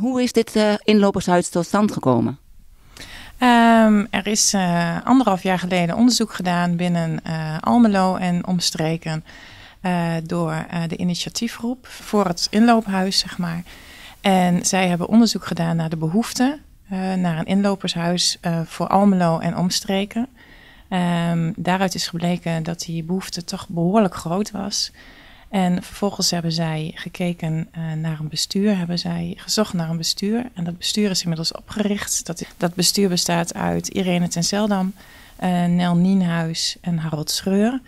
Hoe is dit eh, inlopershuis tot stand gekomen? Ehm, er is eh, anderhalf jaar geleden onderzoek gedaan binnen uh, Almelo en omstreken door de initiatiefgroep voor het inloophuis, zeg maar. En zij hebben onderzoek gedaan naar de behoeften naar een inlopershuis voor Almelo en omstreken. Ehm, daaruit is gebleken dat die behoefte toch behoorlijk groot was. En vervolgens hebben zij gekeken eh, naar een bestuur, hebben zij gezocht naar een bestuur. En dat bestuur is inmiddels opgericht. Dat, dat bestuur bestaat uit Irene ten Zeldam, eh, Nel Nienhuis en Harold Schreur.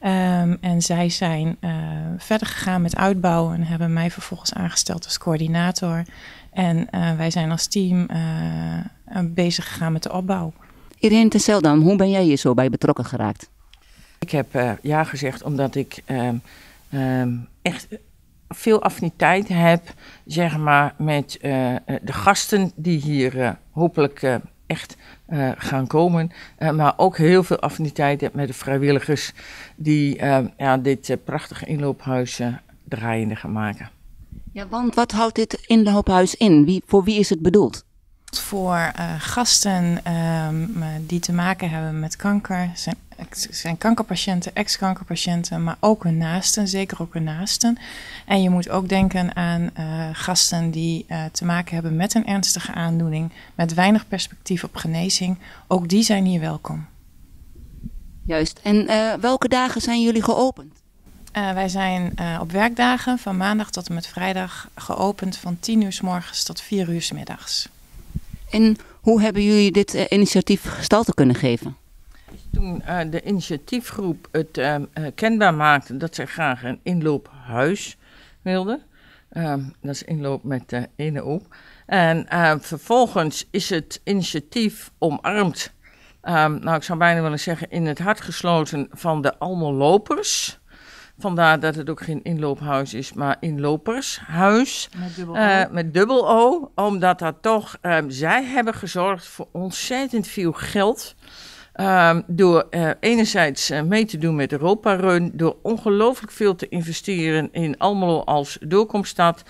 Ehm, en zij zijn eh, verder gegaan met uitbouwen en hebben mij vervolgens aangesteld als coördinator. En wij zijn als team bezig gegaan met de opbouw. Irene ten Zeldam, hoe ben jij hier zo bij betrokken geraakt? Ik heb ja gezegd omdat ik ehm, um, echt veel affiniteit heb, zeg maar, met eh, eh, de gasten die hier eh, hopelijk echt gaan komen. maar ook heel veel affiniteit heb met de vrijwilligers die ehm, ja, dit prachtige inloophuis draaiende gaan maken. Ja, want wat houdt dit inloophuis in? Wie, voor wie is het bedoeld? voor eh, gasten ehm, die te maken hebben met kanker. Zijn, zijn kankerpatiënten, ex-kankerpatiënten, maar ook hun naasten, zeker ook hun naasten. En je moet ook denken aan eh, gasten die eh, te maken hebben met een ernstige aandoening, met weinig perspectief op genezing. Ook die zijn hier welkom. Juist. En welke dagen zijn jullie geopend? wij zijn op werkdagen van maandag tot en met vrijdag geopend van 10 uur s morgens tot 4 uur s middags. En hoe hebben jullie dit uh, initiatief gestalte kunnen geven? Toen eh, de initiatiefgroep het eh, kenbaar maakte dat ze graag een inloophuis wilden. Ehm, dat is inloop met de ene op. En ehm, vervolgens is het initiatief omarmd. Ehm, nou, ik zou bijna willen zeggen in het hart gesloten van de Almelopers. Vandaar dat het ook geen inloophuis is, maar inlopershuis. Met dubbel eh, O. met dubbel o omdat dat toch, ehm, zij hebben gezorgd voor ontzettend veel geld. Ehm, door eh, enerzijds eh, mee te doen met Europa Run, door ongelooflijk veel te investeren in Almelo als doorkomststad.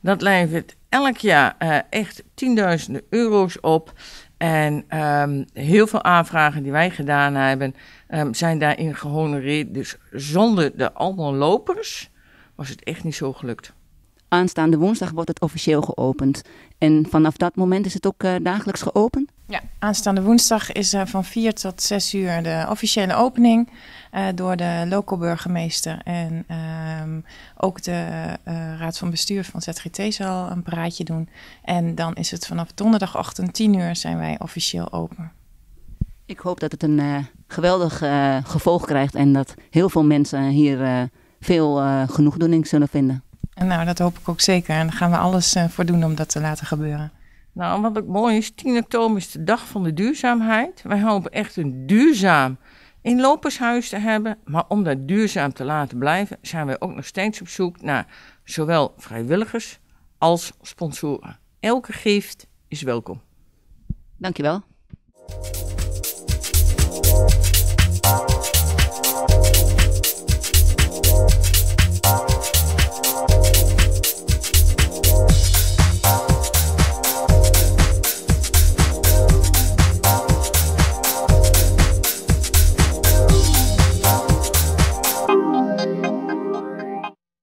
Dat levert elk jaar echt tienduizenden euro's op. En ehm, heel veel aanvragen die wij gedaan hebben, ehm, zijn daarin gehonoreerd. Dus zonder de allemaal lopers was het echt niet zo gelukt. Aanstaande woensdag wordt het officieel geopend. En vanaf dat moment is het ook eh, dagelijks geopend? Ja, aanstaande woensdag is eh, van 4 tot 6 uur de officiële opening eh, door de local burgemeester. En ehm, ook de eh, raad van bestuur van ZGT zal een praatje doen. En dan is het vanaf donderdagochtend 10 uur zijn wij officieel open. Ik hoop dat het een geweldig gevolg krijgt en dat heel veel mensen hier veel genoegdoening zullen vinden. En nou, dat hoop ik ook zeker. En daar gaan we alles voor doen om dat te laten gebeuren. Nou, wat ook mooi is, 10 oktober is de dag van de duurzaamheid. Wij hopen echt een duurzaam inlopershuis te hebben. Maar om dat duurzaam te laten blijven, zijn we ook nog steeds op zoek naar zowel vrijwilligers als sponsoren. Elke gift is welkom. Dankjewel.